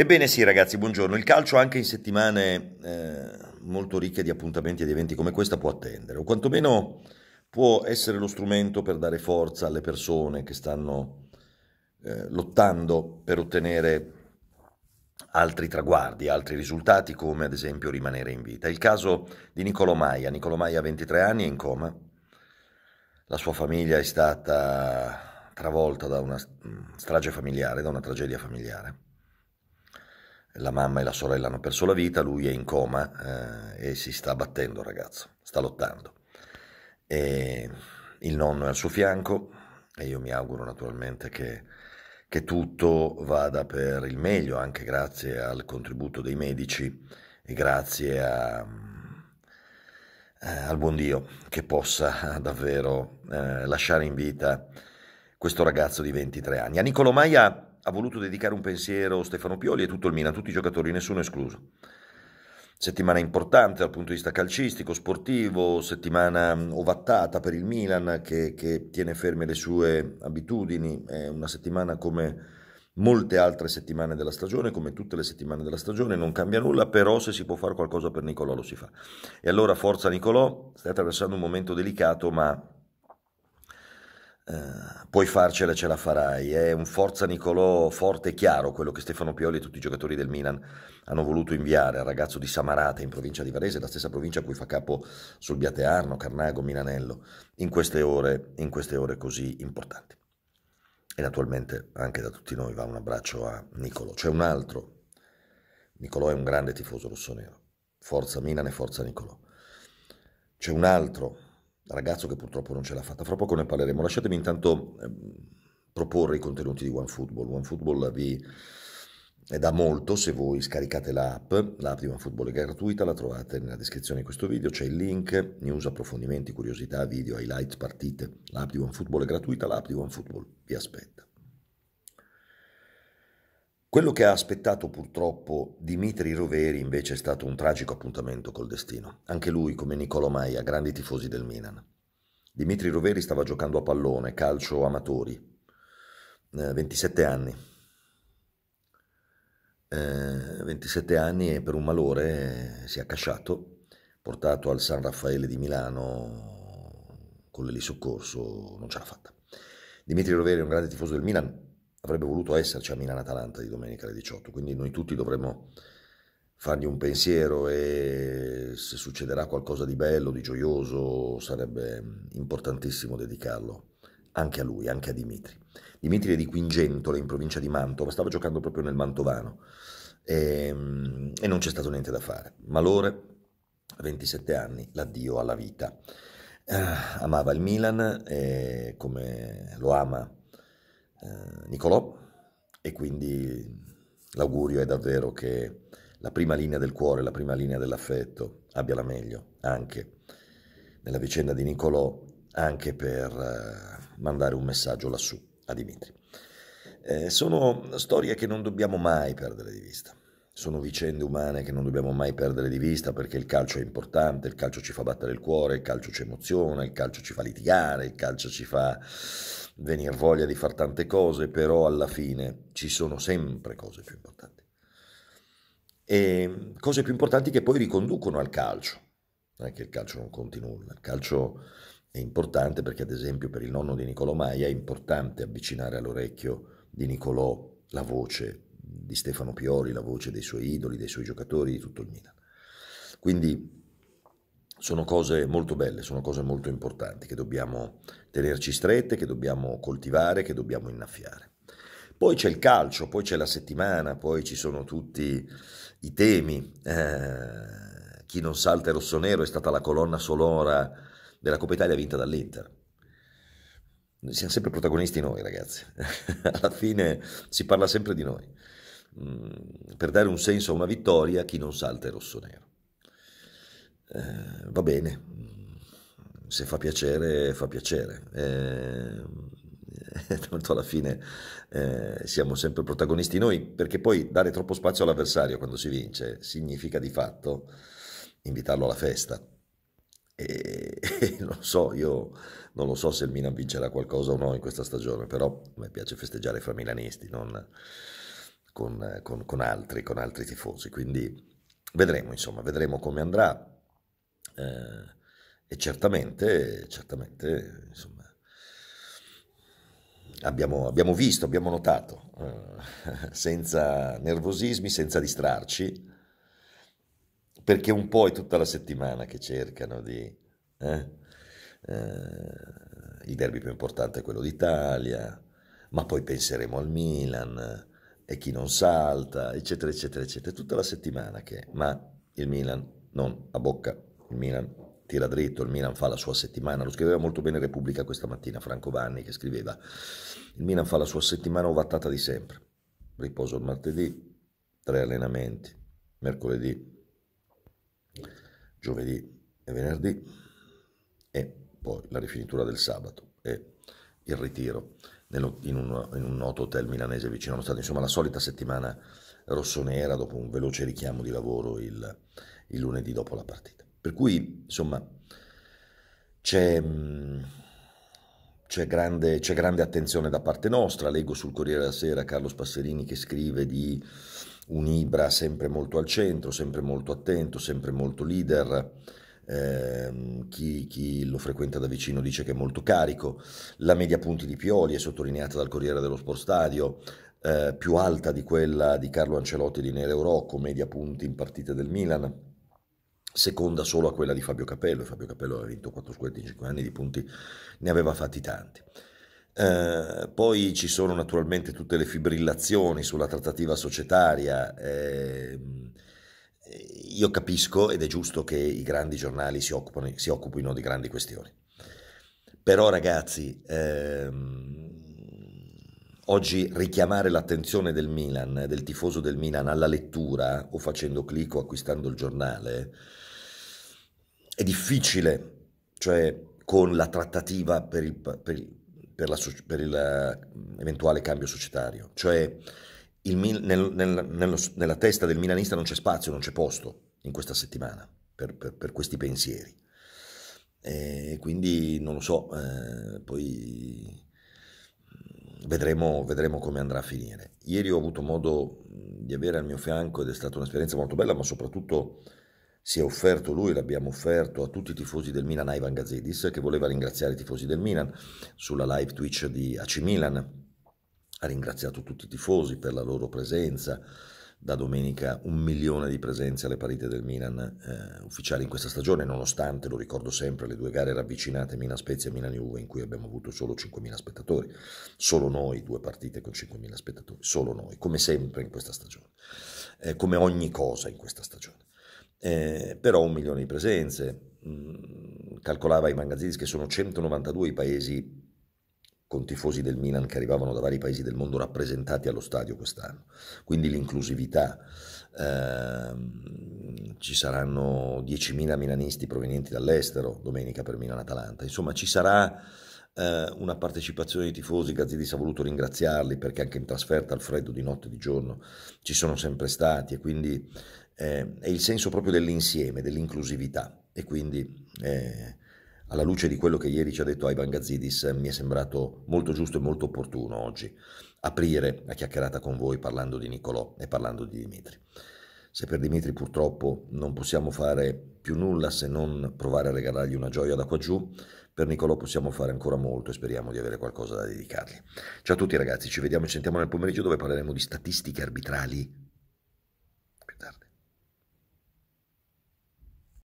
Ebbene sì ragazzi, buongiorno. Il calcio anche in settimane eh, molto ricche di appuntamenti e di eventi come questa può attendere, o quantomeno può essere lo strumento per dare forza alle persone che stanno eh, lottando per ottenere altri traguardi, altri risultati come ad esempio rimanere in vita. Il caso di Niccolò Maia, Niccolò Maia ha 23 anni, è in coma, la sua famiglia è stata travolta da una mm, strage familiare, da una tragedia familiare la mamma e la sorella hanno perso la vita, lui è in coma eh, e si sta battendo il ragazzo, sta lottando. E il nonno è al suo fianco e io mi auguro naturalmente che, che tutto vada per il meglio, anche grazie al contributo dei medici e grazie a, eh, al buon Dio che possa davvero eh, lasciare in vita questo ragazzo di 23 anni. A Nicolo Maia ha voluto dedicare un pensiero a Stefano Pioli e tutto il Milan, tutti i giocatori, nessuno escluso. Settimana importante dal punto di vista calcistico, sportivo, settimana ovattata per il Milan che, che tiene ferme le sue abitudini, è una settimana come molte altre settimane della stagione, come tutte le settimane della stagione, non cambia nulla, però se si può fare qualcosa per Nicolò lo si fa. E allora forza Nicolò, stai attraversando un momento delicato ma eh, puoi farcela, ce la farai. È un forza Nicolò forte e chiaro quello che Stefano Pioli e tutti i giocatori del Milan hanno voluto inviare al ragazzo di Samarate in provincia di Varese, la stessa provincia a cui fa capo sul Biatearno, Carnago, Milanello, in queste ore, in queste ore così importanti. E naturalmente anche da tutti noi va un abbraccio a Nicolò. C'è un altro. Nicolò è un grande tifoso rossonero. Forza Milan e forza Nicolò. C'è un altro ragazzo che purtroppo non ce l'ha fatta. Fra poco ne parleremo. Lasciatemi intanto eh, proporre i contenuti di OneFootball. OneFootball vi è da molto se voi scaricate l'app. L'app di OneFootball è gratuita, la trovate nella descrizione di questo video. C'è il link, news, approfondimenti, curiosità, video, highlight, partite. L'app di OneFootball è gratuita, l'app di OneFootball vi aspetta. Quello che ha aspettato purtroppo Dimitri Roveri invece è stato un tragico appuntamento col destino, anche lui come Niccolò Maia, grandi tifosi del Milan. Dimitri Roveri stava giocando a pallone, calcio amatori, eh, 27 anni. Eh, 27 anni e per un malore eh, si è accasciato, portato al San Raffaele di Milano con l'elisoccorso, non ce l'ha fatta. Dimitri Roveri è un grande tifoso del Milan, avrebbe voluto esserci cioè, a Milan-Atalanta di domenica alle 18, quindi noi tutti dovremmo fargli un pensiero e se succederà qualcosa di bello, di gioioso, sarebbe importantissimo dedicarlo anche a lui, anche a Dimitri. Dimitri è di Quingentole, in provincia di Mantova, stava giocando proprio nel Mantovano e, ehm, e non c'è stato niente da fare. Malore, 27 anni, l'addio alla vita. Eh, amava il Milan, e eh, come lo ama eh, Nicolò e quindi l'augurio è davvero che la prima linea del cuore, la prima linea dell'affetto abbia la meglio anche nella vicenda di Nicolò, anche per eh, mandare un messaggio lassù a Dimitri. Eh, sono storie che non dobbiamo mai perdere di vista, sono vicende umane che non dobbiamo mai perdere di vista perché il calcio è importante, il calcio ci fa battere il cuore, il calcio ci emoziona, il calcio ci fa litigare, il calcio ci fa venir voglia di fare tante cose, però alla fine ci sono sempre cose più importanti. E cose più importanti che poi riconducono al calcio. Non è che il calcio non conti nulla, il calcio è importante perché ad esempio per il nonno di Nicolò Maia è importante avvicinare all'orecchio di Nicolò la voce di Stefano Pioli, la voce dei suoi idoli, dei suoi giocatori, di tutto il Milan. Quindi sono cose molto belle, sono cose molto importanti che dobbiamo tenerci strette, che dobbiamo coltivare, che dobbiamo innaffiare. Poi c'è il calcio, poi c'è la settimana, poi ci sono tutti i temi. Eh, chi non salta il rossonero è stata la colonna sonora della Coppa Italia vinta dall'Inter. Siamo sempre protagonisti noi, ragazzi. Alla fine si parla sempre di noi. Mm, per dare un senso a una vittoria, chi non salta il rossonero eh, va bene, se fa piacere, fa piacere. Eh, tanto alla fine eh, siamo sempre protagonisti noi, perché poi dare troppo spazio all'avversario quando si vince significa di fatto invitarlo alla festa. E, e non so, io non lo so se il Milan vincerà qualcosa o no in questa stagione, però mi piace festeggiare fra milanisti, non con, con, con altri, con altri tifosi. Quindi vedremo, insomma, vedremo come andrà eh, e certamente, certamente insomma, abbiamo, abbiamo, visto, abbiamo notato, eh, senza nervosismi, senza distrarci, perché un po' è tutta la settimana che cercano di... Eh, eh, il derby più importante è quello d'Italia, ma poi penseremo al Milan e chi non salta, eccetera, eccetera, eccetera. Tutta la settimana che, ma il Milan non a bocca il Milan tira dritto, il Milan fa la sua settimana, lo scriveva molto bene Repubblica questa mattina, Franco Vanni che scriveva, il Milan fa la sua settimana ovattata di sempre, riposo il martedì, tre allenamenti, mercoledì, giovedì e venerdì e poi la rifinitura del sabato e il ritiro in un, in un noto hotel milanese vicino allo stadio, insomma la solita settimana rossonera dopo un veloce richiamo di lavoro il, il lunedì dopo la partita. Per cui, insomma, c'è, c'è, grande, c'è grande attenzione da parte nostra. Leggo sul Corriere della Sera Carlo Spasserini che scrive di un Ibra sempre molto al centro, sempre molto attento, sempre molto leader. Ehm, chi, chi, lo frequenta da vicino dice che è molto carico. La media punti di Pioli è sottolineata dal Corriere dello Sport Stadio, eh, più alta di quella di Carlo Ancelotti di Nereuro, Rocco, media punti in partita del Milan seconda solo a quella di Fabio Capello, e Fabio Capello aveva vinto 4 squadre in 5 anni, di punti ne aveva fatti tanti. Eh, poi ci sono naturalmente tutte le fibrillazioni sulla trattativa societaria. Eh, io capisco ed è giusto che i grandi giornali si, occupano, si occupino di grandi questioni. Però ragazzi, ehm, oggi richiamare l'attenzione del Milan, del tifoso del Milan alla lettura o facendo clic o acquistando il giornale, è difficile, cioè con la trattativa per, il, per, per, la, per il, eh, eventuale cambio societario. Cioè nel, nel, nello, nella testa del milanista non c'è spazio, non c'è posto in questa settimana per, per questi pensieri. E quindi non lo so, eh, poi mm, vedremo, vedremo come andrà a finire. Ieri ho avuto modo di avere al mio fianco, ed è stata un'esperienza molto bella, ma soprattutto si è offerto lui, l'abbiamo offerto a tutti i tifosi del Milan, Ivan Gazidis, che voleva ringraziare i tifosi del Milan sulla live Twitch di AC Milan. Ha ringraziato tutti i tifosi per la loro presenza. Da domenica un milione di presenze alle partite del Milan eh, ufficiali in questa stagione, nonostante, lo ricordo sempre, le due gare ravvicinate Milan Spezia e Milan Juve in cui abbiamo avuto solo 5.000 spettatori. Solo noi due partite con 5.000 spettatori, solo noi, come sempre in questa stagione, eh, come ogni cosa in questa stagione eh, però un milione di presenze. Mm, calcolava i magazzini che sono 192 i paesi con tifosi del Milan che arrivavano da vari paesi del mondo rappresentati allo stadio quest'anno. Quindi l'inclusività. Eh, ci saranno 10.000 milanisti provenienti dall'estero domenica per Milan-Atalanta. Insomma, ci sarà eh, una partecipazione dei tifosi. Gazzidis ha voluto ringraziarli perché anche in trasferta al freddo di notte e di giorno ci sono sempre stati e quindi eh, è il senso proprio dell'insieme, dell'inclusività e quindi eh, alla luce di quello che ieri ci ha detto Ivan Gazzidis eh, mi è sembrato molto giusto e molto opportuno oggi aprire la chiacchierata con voi parlando di Nicolò e parlando di Dimitri. Se per Dimitri purtroppo non possiamo fare più nulla se non provare a regalargli una gioia da qua giù, per Nicolò possiamo fare ancora molto e speriamo di avere qualcosa da dedicargli. Ciao a tutti ragazzi, ci vediamo e ci sentiamo nel pomeriggio dove parleremo di statistiche arbitrali